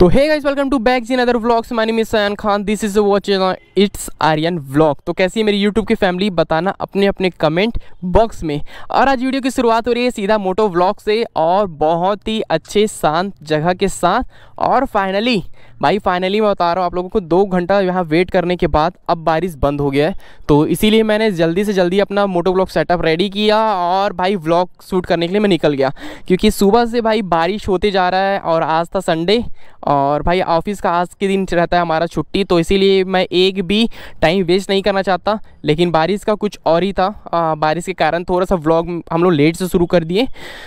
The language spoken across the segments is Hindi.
तो hey guys welcome to back in other vlogs my name is Sayan Khan this is watch it's Aryan vlog तो कैसी है मेरी यूट्यूब की फैमिली बताना अपने अपने कमेंट बॉक्स में और आज वीडियो की शुरुआत हो रही है सीधा मोटो व्लॉग से और बहुत ही अच्छे शांत जगह के साथ और फाइनली भाई फाइनली मैं बता रहा हूँ आप लोगों को दो घंटा यहाँ वेट करने के बाद अब बारिश बंद हो गया है तो इसीलिए मैंने जल्दी से जल्दी अपना मोटो व्लॉग सेटअप रेडी किया और भाई व्लॉग शूट करने के लिए मैं निकल गया क्योंकि सुबह से भाई बारिश होते जा रहा है और आज था संडे और भाई ऑफिस का आज के दिन रहता है हमारा छुट्टी तो इसीलिए मैं एक भी टाइम वेस्ट नहीं करना चाहता लेकिन बारिश का कुछ और ही था आ, बारिश के कारण थोड़ा सा व्लॉग हम लोग लेट से शुरू कर दिए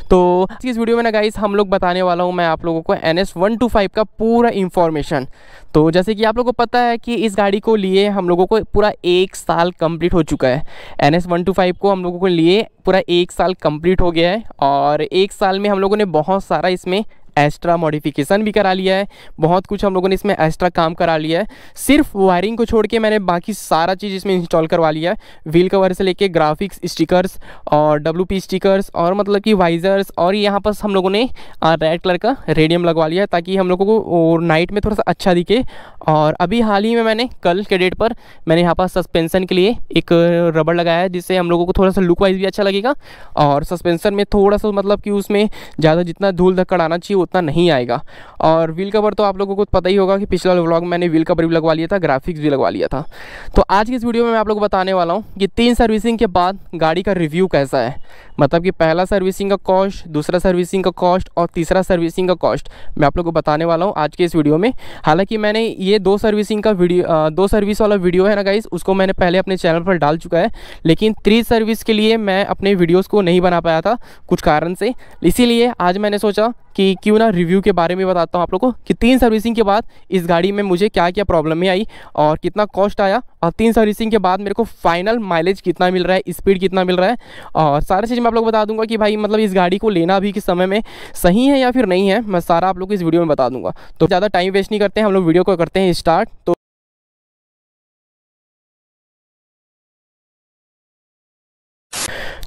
तो इस वीडियो में ना गाइस हम लोग बताने वाला हूँ मैं आप लोगों को N S one two five का पूरा इन्फॉर्मेशन तो जैसे कि आप लोगों को पता है कि इस गाड़ी को लिए हम लोगों को पूरा एक साल कम्प्लीट हो चुका है N S one two five को हम लोगों को लिए पूरा एक साल कम्प्लीट हो गया है और एक साल में हम लोगों ने बहुत सारा इसमें एक्स्ट्रा मॉडिफिकेशन भी करा लिया है बहुत कुछ हम लोगों ने इसमें एक्स्ट्रा काम करा लिया है सिर्फ वायरिंग को छोड़ के मैंने बाकी सारा चीज़ इसमें इंस्टॉल करवा लिया है व्हील कवर से लेके ग्राफिक्स स्टिकर्स और डब्ल्यू पी स्टिकर्स और मतलब कि वाइजर्स और यहाँ पर हम लोगों ने रेड कलर का रेडियम लगवा लिया है ताकि हम लोगों को नाइट में थोड़ा सा अच्छा दिखे और अभी हाल ही में मैंने कल के डेट पर मैंने यहाँ पर सस्पेंसन के लिए एक रबड़ लगाया है जिससे हम लोगों को थोड़ा सा लुक वाइज भी अच्छा लगेगा और सस्पेंसन में थोड़ा सा मतलब कि उसमें ज़्यादा जितना धूल धक्कड़ आना चाहिए उतना नहीं आएगा और व्हील कवर तो आप लोगों को पता ही होगा कि पिछला व्लॉग मैंने व्हील कवर भी लगवा लिया था ग्राफिक्स भी लगवा लिया था तो आज की इस वीडियो में मैं आप लोग बताने वाला हूँ कि तीन सर्विसिंग के बाद गाड़ी का रिव्यू कैसा है मतलब कि पहला सर्विसिंग का कॉस्ट दूसरा सर्विसिंग का कॉस्ट और तीसरा सर्विसिंग का कॉस्ट मैं आप लोग को बताने वाला हूँ आज के इस वीडियो में हालांकि मैंने ये दो सर्विसिंग का वीडियो दो सर्विस वाला वीडियो है ना गाइस उसको मैंने पहले अपने चैनल पर डाल चुका है लेकिन थ्री सर्विस के लिए मैं अपने वीडियोज़ को नहीं बना पाया था कुछ कारण से इसीलिए आज मैंने सोचा कि क्यों ना रिव्यू के बारे में बताता हूँ आप लोग को कि तीन सर्विसिंग के बाद इस गाड़ी में मुझे क्या क्या प्रॉब्लमें आई और कितना कॉस्ट आया और तीन सर्विसिंग के बाद मेरे को फाइनल माइलेज कितना मिल रहा है स्पीड कितना मिल रहा है और सारा चीज़ मैं आप लोग बता दूंगा कि भाई मतलब इस गाड़ी को लेना अभी के समय में सही है या फिर नहीं है मैं सारा आप लोग को इस वीडियो में बता दूंगा तो ज़्यादा टाइम वेस्ट नहीं करते हैं हम लोग वीडियो को करते हैं स्टार्ट तो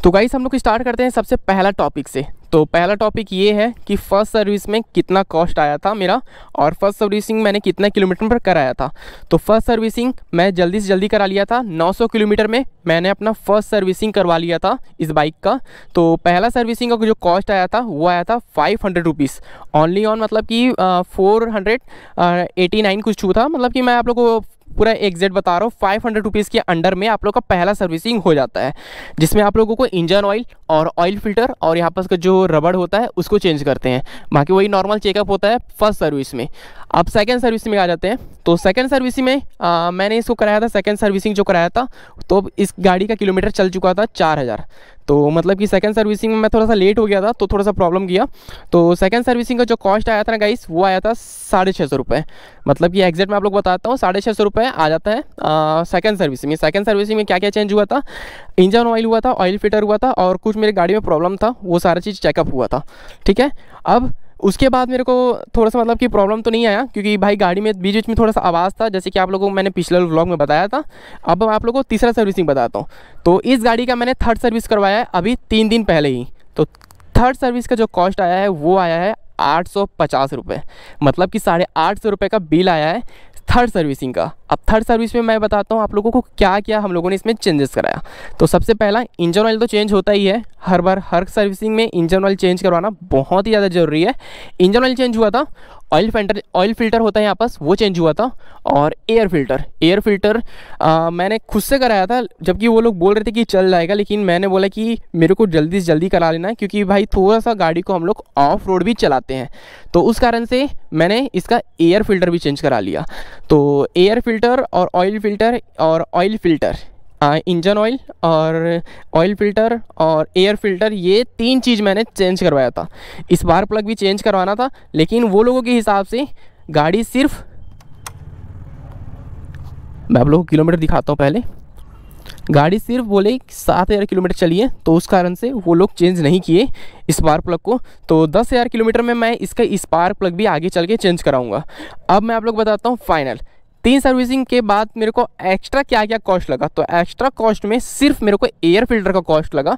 तो गाइस हम लोग स्टार्ट करते हैं सबसे पहला टॉपिक से तो पहला टॉपिक ये है कि फ़र्स्ट सर्विस में कितना कॉस्ट आया था मेरा और फर्स्ट सर्विसिंग मैंने कितना किलोमीटर पर कराया था तो फर्स्ट सर्विसिंग मैं जल्दी से जल्दी करा लिया था 900 किलोमीटर में मैंने अपना फर्स्ट सर्विसिंग करवा लिया था इस बाइक का तो पहला सर्विसिंग का जो कॉस्ट आया था वो आया था five hundred rupees only on मतलब कि फ़ोर हंड्रेड एटी नाइन कुछ छू था मतलब कि मैं आप लोग को पूरा एग्जैक्ट बता रहा हूँ फाइव हंड्रेड रुपीज़ के अंडर में आप लोग का पहला सर्विसिंग हो जाता है जिसमें आप लोगों को इंजन ऑयल और ऑयल फिल्टर और यहाँ पर जो रबड़ होता है उसको चेंज करते हैं बाकी वही नॉर्मल चेकअप होता है फर्स्ट सर्विस में आप सेकेंड सर्विस में आ जाते हैं तो सेकेंड सर्विस में आ, मैंने इसको कराया था सेकेंड सर्विसिंग जो कराया था तो इस गाड़ी का किलोमीटर चल चुका था चार हज़ार तो मतलब कि सेकंड सर्विसिंग में मैं थोड़ा सा लेट हो गया था तो थोड़ा सा प्रॉब्लम किया तो सेकंड सर्विसिंग का जो कॉस्ट आया था ना गाइस वो आया था साढ़े छः सौ रुपये मतलब कि एग्जैक्ट मैं आप लोग बताता हूँ साढ़े छः सौ रुपये आ जाता है सेकंड सर्विसिंग में सेकंड सर्विसिंग में क्या क्या चेंज हुआ था इंजन ऑयल हुआ था ऑयल फिटर हुआ था और कुछ मेरी गाड़ी में प्रॉब्लम था वो सारा चीज़ चेकअप हुआ था ठीक है अब उसके बाद मेरे को थोड़ा सा मतलब कि प्रॉब्लम तो नहीं आया क्योंकि भाई गाड़ी में बीच बीच में थोड़ा सा आवाज़ था जैसे कि आप लोगों को मैंने पिछले व्लॉग में बताया था अब मैं आप लोगों को तीसरा सर्विसिंग बताता हूँ तो इस गाड़ी का मैंने थर्ड सर्विस करवाया है अभी तीन दिन पहले ही तो थर्ड सर्विस का जो कॉस्ट आया है वो आया है आठ सौ पचास रुपये मतलब कि साढ़े आठ सौ रुपये का बिल आया है थर्ड सर्विसिंग का अब थर्ड सर्विस में मैं बताता हूँ आप लोगों को क्या क्या हम लोगों ने इसमें चेंजेस कराया तो सबसे पहला इंजन ऑयल तो चेंज होता ही है हर बार हर सर्विसिंग में इंजन ऑयल चेंज करवाना बहुत ही ज़्यादा ज़रूरी है इंजन ऑयल चेंज हुआ था ऑयल फिल्टर ऑयल फिल्टर होता है यहाँ पास वो चेंज हुआ था और एयर फिल्टर एयर फिल्टर आ, मैंने खुद से कराया था जबकि वो लोग बोल रहे थे कि चल जाएगा लेकिन मैंने बोला कि मेरे को जल्दी से जल्दी करा लेना है क्योंकि भाई थोड़ा सा गाड़ी को हम लोग ऑफ रोड भी चलाते हैं तो उस कारण से मैंने इसका एयर फिल्टर भी चेंज करा लिया तो एयर फिल्टर और ऑयल फिल्टर और ऑयल फिल्टर इंजन ऑयल और ऑयल फिल्टर और एयर फिल्टर ये तीन चीज़ मैंने चेंज करवाया था इस बार प्लग भी चेंज करवाना था लेकिन वो लोगों के हिसाब से गाड़ी सिर्फ मैं आप लोगों को किलोमीटर दिखाता हूँ पहले गाड़ी सिर्फ बोले सात हज़ार किलोमीटर चली है तो उस कारण से वो लोग चेंज नहीं किए स्पार्क प्लग को तो दस हज़ार किलोमीटर में मैं इसका स्पार्क प्लग भी आगे चल के चेंज कराऊंगा अब मैं आप लोग बताता हूँ फाइनल तीन सर्विसिंग के बाद मेरे को एक्स्ट्रा क्या क्या कॉस्ट लगा तो एक्स्ट्रा कॉस्ट में सिर्फ मेरे को एयर फिल्टर का कॉस्ट लगा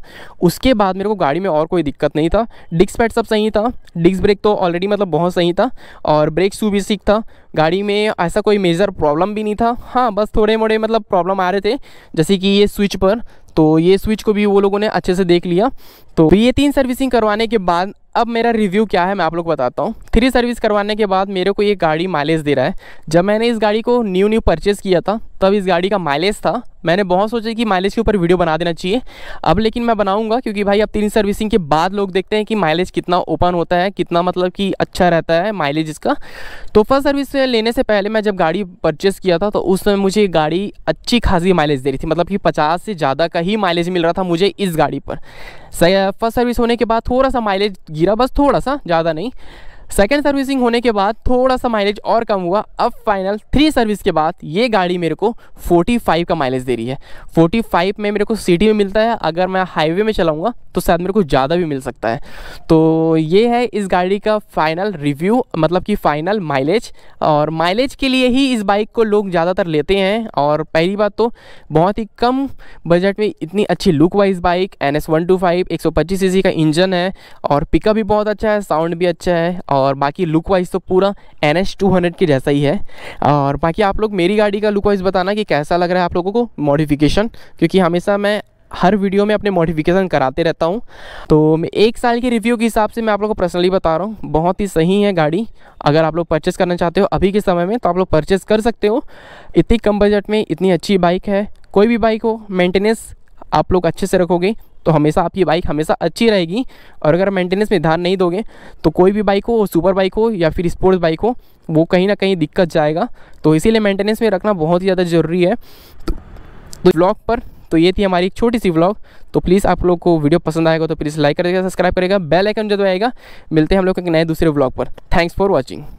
उसके बाद मेरे को गाड़ी में और कोई दिक्कत नहीं था डिस्क पैड सब सही था डिस्क ब्रेक तो ऑलरेडी मतलब बहुत सही था और ब्रेक शू भी सीख था गाड़ी में ऐसा कोई मेजर प्रॉब्लम भी नहीं था हाँ बस थोड़े मोड़े मतलब प्रॉब्लम आ रहे थे जैसे कि ये स्विच पर तो ये स्विच को भी वो लोगों ने अच्छे से देख लिया तो ये तीन सर्विसिंग करवाने के बाद अब मेरा रिव्यू क्या है मैं आप लोग बताता हूँ थ्री सर्विस करवाने के बाद मेरे को ये गाड़ी माइलेज दे रहा है जब मैंने इस गाड़ी को न्यू न्यू परचेज़ किया था तब इस गाड़ी का माइलेज था मैंने बहुत सोचा कि माइलेज के ऊपर वीडियो बना देना चाहिए अब लेकिन मैं बनाऊंगा क्योंकि भाई अब तीन सर्विसिंग के बाद लोग देखते हैं कि माइलेज कितना ओपन होता है कितना मतलब कि अच्छा रहता है माइलेज इसका तो फर्स्ट सर्विस लेने से पहले मैं जब गाड़ी परचेस किया था तो उस समय मुझे गाड़ी अच्छी खासी माइलेज दे रही थी मतलब कि पचास से ज़्यादा का ही माइलेज मिल रहा था मुझे इस गाड़ी पर फर्स्ट सर्विस होने के बाद थोड़ा सा माइलेज गिरा बस थोड़ा सा ज़्यादा नहीं सेकेंड सर्विसिंग होने के बाद थोड़ा सा माइलेज और कम हुआ अब फाइनल थ्री सर्विस के बाद ये गाड़ी मेरे को 45 का माइलेज दे रही है 45 में मेरे को सिटी में मिलता है अगर मैं हाईवे में चलाऊँगा तो शायद मेरे को ज़्यादा भी मिल सकता है तो ये है इस गाड़ी का फाइनल रिव्यू मतलब कि फाइनल माइलेज और माइलेज के लिए ही इस बाइक को लोग ज़्यादातर लेते हैं और पहली बात तो बहुत ही कम बजट में इतनी अच्छी look wise bike N S one two five एक सौ पच्चीस का इंजन है और पिकअप भी बहुत अच्छा है साउंड भी अच्छा है और और बाकी लुक वाइज तो पूरा एन एच टू हंड्रेड के जैसा ही है और बाकी आप लोग मेरी गाड़ी का लुक वाइज बताना कि कैसा लग रहा है आप लोगों को मॉडिफिकेशन क्योंकि हमेशा मैं हर वीडियो में अपने मॉडिफिकेशन कराते रहता हूँ तो मैं एक साल के रिव्यू के हिसाब से मैं आप लोग को पर्सनली बता रहा हूँ बहुत ही सही है गाड़ी अगर आप लोग परचेस करना चाहते हो अभी के समय में तो आप लोग परचेस कर सकते हो इतनी कम बजट में इतनी अच्छी बाइक है कोई भी बाइक हो मेंटेनेंस आप लोग अच्छे से रखोगे तो हमेशा आपकी बाइक हमेशा अच्छी रहेगी और अगर मेंटेनेंस में ध्यान नहीं दोगे तो कोई भी बाइक हो सुपर बाइक हो या फिर स्पोर्ट्स बाइक हो वो कहीं ना कहीं दिक्कत जाएगा तो इसीलिए मेंटेनेंस में रखना बहुत ही ज़्यादा ज़रूरी है तो ब्लॉग पर तो ये थी हमारी एक छोटी सी व्लॉग तो प्लीज़ आप लोग को वीडियो पसंद आएगा तो प्लीज़ लाइक करेगा सब्सक्राइब करेगा बेल आइकन जो आएगा मिलते हैं हम लोग एक नए दूसरे व्लॉग पर थैंक्स फॉर वॉचिंग